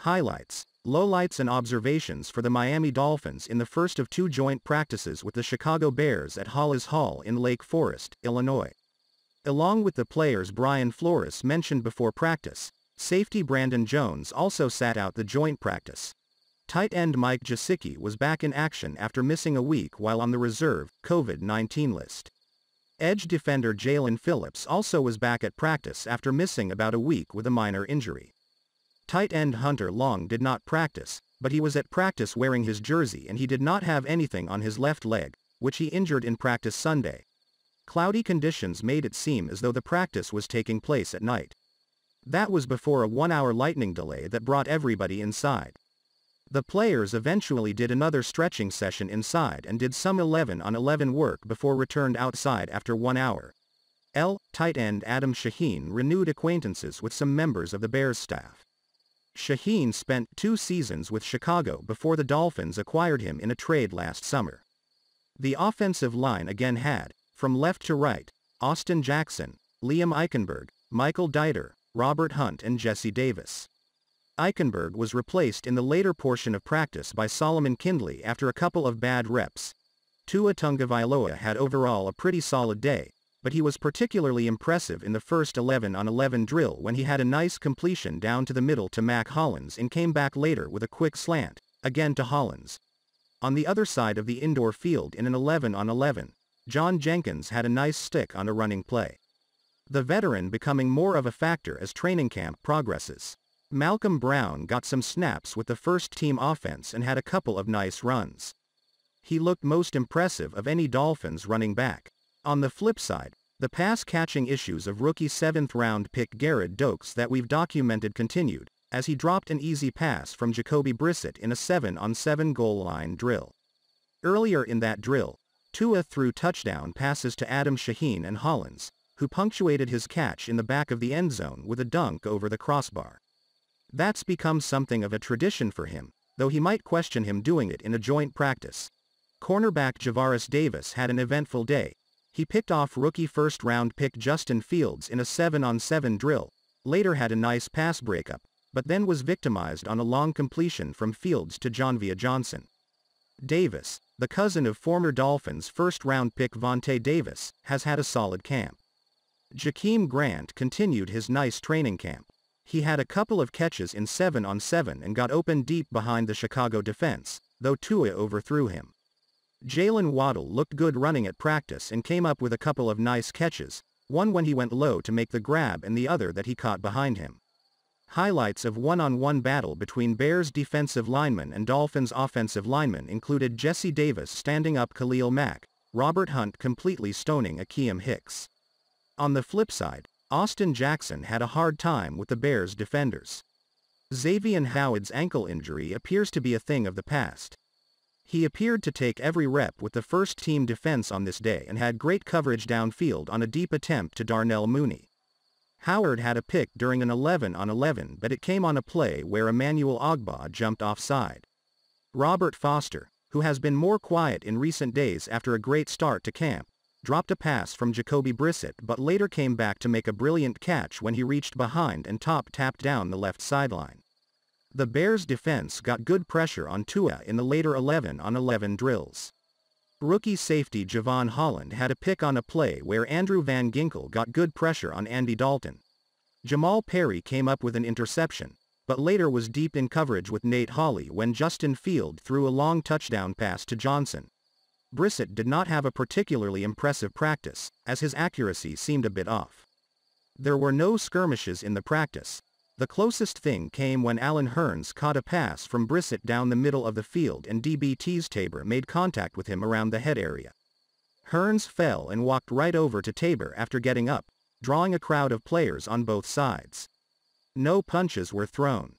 Highlights, lowlights and observations for the Miami Dolphins in the first of two joint practices with the Chicago Bears at Hollis Hall in Lake Forest, Illinois. Along with the players Brian Flores mentioned before practice, safety Brandon Jones also sat out the joint practice. Tight end Mike Jasicki was back in action after missing a week while on the reserve COVID-19 list. Edge defender Jalen Phillips also was back at practice after missing about a week with a minor injury. Tight end Hunter Long did not practice, but he was at practice wearing his jersey and he did not have anything on his left leg, which he injured in practice Sunday. Cloudy conditions made it seem as though the practice was taking place at night. That was before a one-hour lightning delay that brought everybody inside. The players eventually did another stretching session inside and did some 11 on 11 work before returned outside after one hour. L. Tight end Adam Shaheen renewed acquaintances with some members of the Bears staff. Shaheen spent two seasons with Chicago before the Dolphins acquired him in a trade last summer. The offensive line again had, from left to right, Austin Jackson, Liam Eichenberg, Michael Dieter, Robert Hunt and Jesse Davis. Eichenberg was replaced in the later portion of practice by Solomon Kindley after a couple of bad reps. Tua Tungavailoa had overall a pretty solid day, but he was particularly impressive in the first 11 on 11 drill when he had a nice completion down to the middle to Mac Hollins and came back later with a quick slant, again to Hollins. On the other side of the indoor field in an 11 on 11, John Jenkins had a nice stick on a running play. The veteran becoming more of a factor as training camp progresses. Malcolm Brown got some snaps with the first team offense and had a couple of nice runs. He looked most impressive of any Dolphins running back. On the flip side, the pass-catching issues of rookie 7th-round pick Garrett Dokes that we've documented continued, as he dropped an easy pass from Jacoby Brissett in a 7-on-7 goal line drill. Earlier in that drill, Tua threw touchdown passes to Adam Shaheen and Hollins, who punctuated his catch in the back of the end zone with a dunk over the crossbar. That's become something of a tradition for him, though he might question him doing it in a joint practice. Cornerback Javaris Davis had an eventful day, he picked off rookie first-round pick Justin Fields in a 7-on-7 drill, later had a nice pass breakup, but then was victimized on a long completion from Fields to Jonvia Johnson. Davis, the cousin of former Dolphins first-round pick Vontae Davis, has had a solid camp. Jakeem Grant continued his nice training camp. He had a couple of catches in 7-on-7 and got open deep behind the Chicago defense, though Tua overthrew him. Jalen Waddle looked good running at practice and came up with a couple of nice catches, one when he went low to make the grab and the other that he caught behind him. Highlights of one-on-one -on -one battle between Bears defensive linemen and Dolphins offensive linemen included Jesse Davis standing up Khalil Mack, Robert Hunt completely stoning Akeem Hicks. On the flip side, Austin Jackson had a hard time with the Bears defenders. Xavier Howard's ankle injury appears to be a thing of the past. He appeared to take every rep with the first team defense on this day and had great coverage downfield on a deep attempt to Darnell Mooney. Howard had a pick during an 11 on 11 but it came on a play where Emmanuel Ogba jumped offside. Robert Foster, who has been more quiet in recent days after a great start to camp, dropped a pass from Jacoby Brissett but later came back to make a brilliant catch when he reached behind and top tapped down the left sideline. The Bears' defense got good pressure on Tua in the later 11-on-11 drills. Rookie safety Javon Holland had a pick on a play where Andrew Van Ginkel got good pressure on Andy Dalton. Jamal Perry came up with an interception, but later was deep in coverage with Nate Hawley when Justin Field threw a long touchdown pass to Johnson. Brissett did not have a particularly impressive practice, as his accuracy seemed a bit off. There were no skirmishes in the practice, the closest thing came when Alan Hearns caught a pass from Brissett down the middle of the field and DBT's Tabor made contact with him around the head area. Hearns fell and walked right over to Tabor after getting up, drawing a crowd of players on both sides. No punches were thrown.